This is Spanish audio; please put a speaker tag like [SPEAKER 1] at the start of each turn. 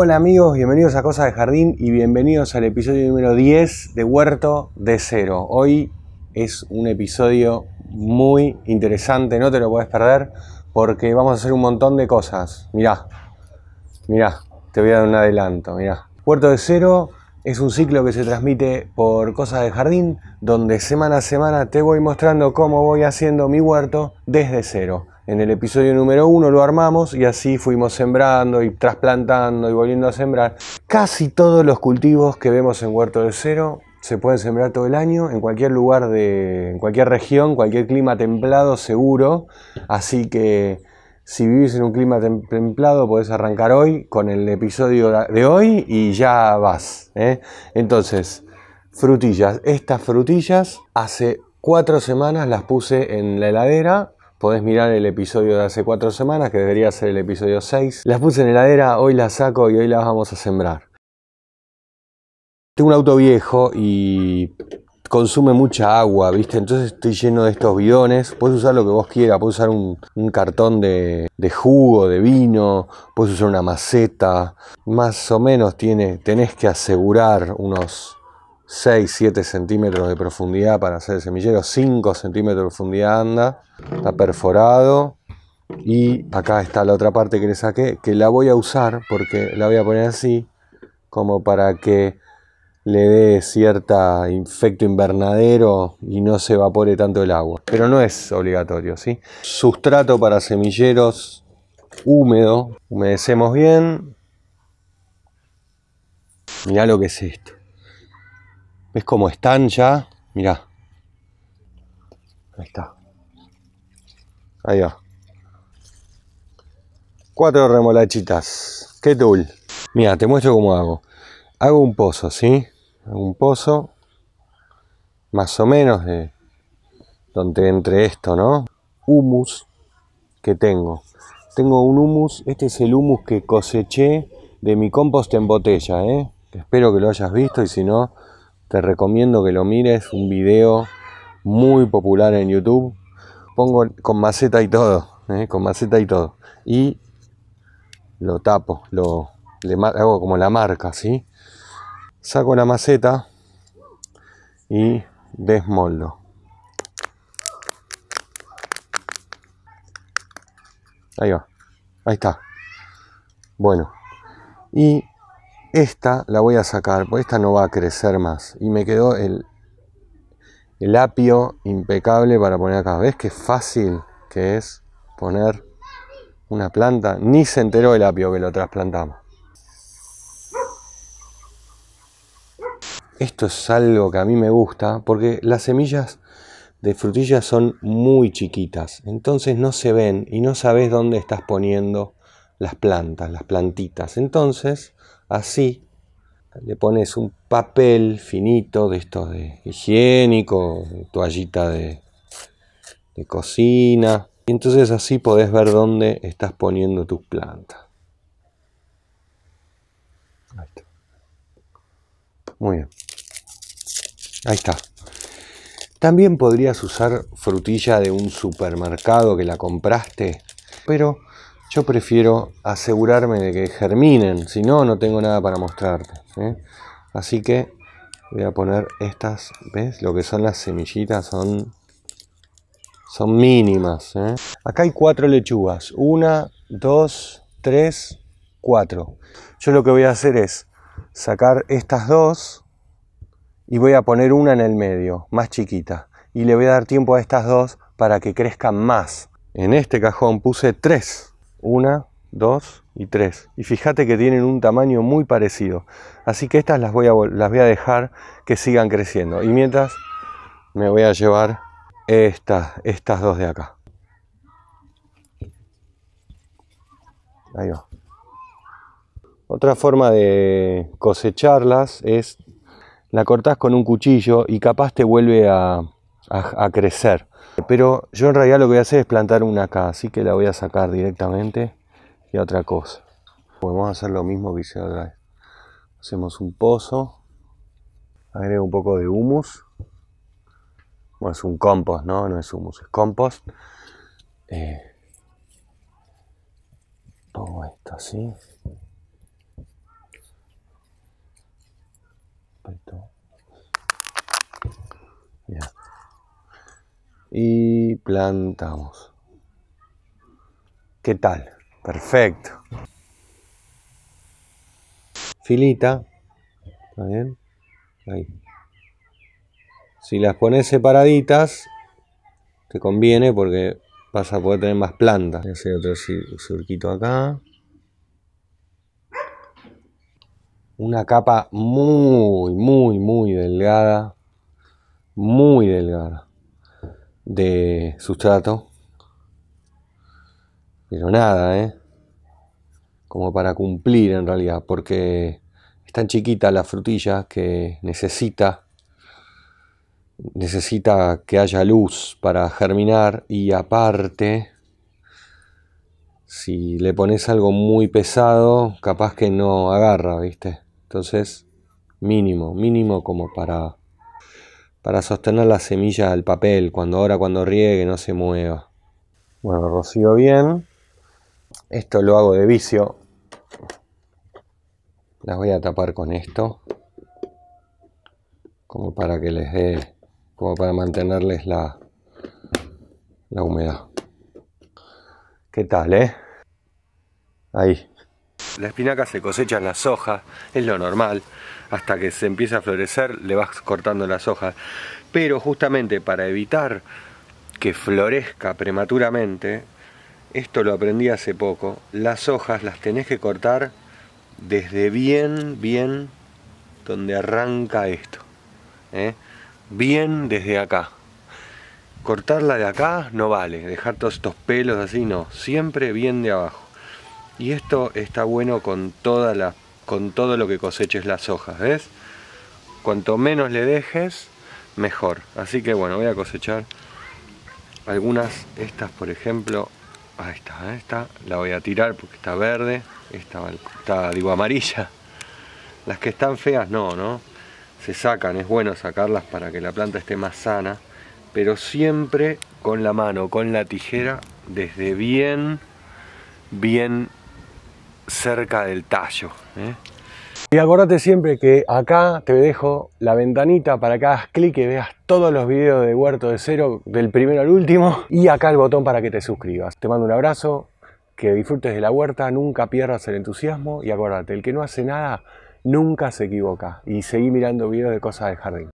[SPEAKER 1] Hola amigos, bienvenidos a Cosas de Jardín y bienvenidos al episodio número 10 de Huerto de Cero. Hoy es un episodio muy interesante, no te lo puedes perder porque vamos a hacer un montón de cosas. Mirá, mirá, te voy a dar un adelanto, mirá. Huerto de Cero es un ciclo que se transmite por Cosas de Jardín donde semana a semana te voy mostrando cómo voy haciendo mi huerto desde cero. En el episodio número uno lo armamos y así fuimos sembrando y trasplantando y volviendo a sembrar. Casi todos los cultivos que vemos en Huerto de Cero se pueden sembrar todo el año, en cualquier lugar, de, en cualquier región, cualquier clima templado seguro. Así que si vivís en un clima templado podés arrancar hoy con el episodio de hoy y ya vas. ¿eh? Entonces, frutillas. Estas frutillas hace cuatro semanas las puse en la heladera Podés mirar el episodio de hace cuatro semanas, que debería ser el episodio 6. Las puse en heladera, hoy las saco y hoy las vamos a sembrar. Tengo un auto viejo y consume mucha agua, ¿viste? Entonces estoy lleno de estos bidones. Puedes usar lo que vos quieras, puedes usar un, cartón de, de, jugo, de vino, puedes usar una maceta. Más o menos tiene, tenés que asegurar unos 6, 7 centímetros de profundidad para hacer el semillero, 5 centímetros de profundidad anda, está perforado y acá está la otra parte que le saqué, que la voy a usar porque la voy a poner así, como para que le dé cierta efecto invernadero y no se evapore tanto el agua. Pero no es obligatorio, ¿sí? Sustrato para semilleros húmedo, humedecemos bien. Mirá lo que es esto. ¿Ves cómo están ya? Mirá. Ahí está. Ahí va. Cuatro remolachitas. Qué tool. Mira, te muestro cómo hago. Hago un pozo, ¿sí? Hago un pozo. Más o menos de donde entre esto, ¿no? Humus que tengo. Tengo un humus. Este es el humus que coseché de mi compost en botella, ¿eh? Espero que lo hayas visto y si no, te recomiendo que lo mires, un video muy popular en YouTube. Pongo con maceta y todo, ¿eh? con maceta y todo. Y lo tapo, lo hago como la marca, ¿sí? Saco la maceta y desmoldo. Ahí va, ahí está. Bueno, y esta la voy a sacar, porque esta no va a crecer más. Y me quedó el, apio impecable para poner acá. ¿Ves qué fácil que es poner una planta? Ni se enteró el apio que lo trasplantamos. Esto es algo que a mí me gusta porque las semillas de frutillas son muy chiquitas, entonces no se ven y no sabes dónde estás poniendo las plantas, las plantitas. Entonces así, le pones un papel finito de estos de higiénico, toallita de, de cocina, y entonces así podés ver dónde estás poniendo tus plantas. Ahí está. Muy bien. Ahí está. También podrías usar frutilla de un supermercado que la compraste, pero yo prefiero asegurarme de que germinen, si no, no tengo nada para mostrarte. Así que voy a poner estas, ¿ves? Lo que son las semillitas son, son mínimas. ¿eh? Acá hay cuatro lechugas, una, dos, tres, cuatro. Yo lo que voy a hacer es sacar estas dos y voy a poner una en el medio, más chiquita. Y le voy a dar tiempo a estas dos para que crezcan más. En este cajón puse tres una, dos y tres. Y fíjate que tienen un tamaño muy parecido. Así que estas las voy a, las voy a dejar que sigan creciendo. Y mientras me voy a llevar estas, estas dos de acá. Ahí va. Otra forma de cosecharlas es la cortas con un cuchillo y capaz te vuelve a crecer. Pero yo en realidad lo que voy a hacer es plantar una acá, así que la voy a sacar directamente y otra cosa. Podemos hacer lo mismo que hice otra vez. Hacemos un pozo, agrego un poco de humus. Bueno, es un compost, ¿no? No es humus, es compost. Eh, pongo esto así y plantamos. ¿Qué tal? Perfecto. Filita. ¿Está bien? Ahí. Si las pones separaditas, te conviene porque vas a poder tener más plantas. Voy a hacer otro surquito acá. Una capa muy, muy, muy delgada. Muy delgada de sustrato. Pero nada, ¿eh? Como para cumplir en realidad, porque es tan chiquita la frutilla que necesita necesita que haya luz para germinar y aparte si le pones algo muy pesado capaz que no agarra, ¿viste? Entonces, mínimo, mínimo como para para sostener las semillas al papel, cuando ahora cuando riegue no se mueva. Bueno, rocío bien. Esto lo hago de vicio. Las voy a tapar con esto. Como para que les dé, como para mantenerles la, la humedad. ¿Qué tal, eh? Ahí. La espinaca se cosecha las hojas, es lo normal, hasta que se empieza a florecer le vas cortando las hojas. Pero justamente para evitar que florezca prematuramente, esto lo aprendí hace poco, las hojas las tenés que cortar desde bien, bien donde arranca esto. ¿eh? Bien desde acá. Cortarla de acá no vale, dejar todos estos pelos así no, siempre bien de abajo. Y esto está bueno con, toda con todo lo que coseches las hojas, ¿ves? Cuanto menos le dejes, mejor. Así que bueno, voy a cosechar algunas, estas por ejemplo, ahí está, esta la voy a tirar porque está verde, esta está, digo, amarilla. Las que están feas no, ¿no? Se sacan, es bueno sacarlas para que la planta esté más sana, pero siempre con la mano, con la tijera, desde bien, bien cerca del tallo. ¿eh? Y acordate siempre que acá te dejo la ventanita para que hagas clic y veas todos los videos de Huerto de Cero, del primero al último, y acá el botón para que te suscribas. Te mando un abrazo, que disfrutes de la huerta, nunca pierdas el entusiasmo y acordate, el que no hace nada nunca se equivoca. Y seguí mirando videos de cosas del jardín.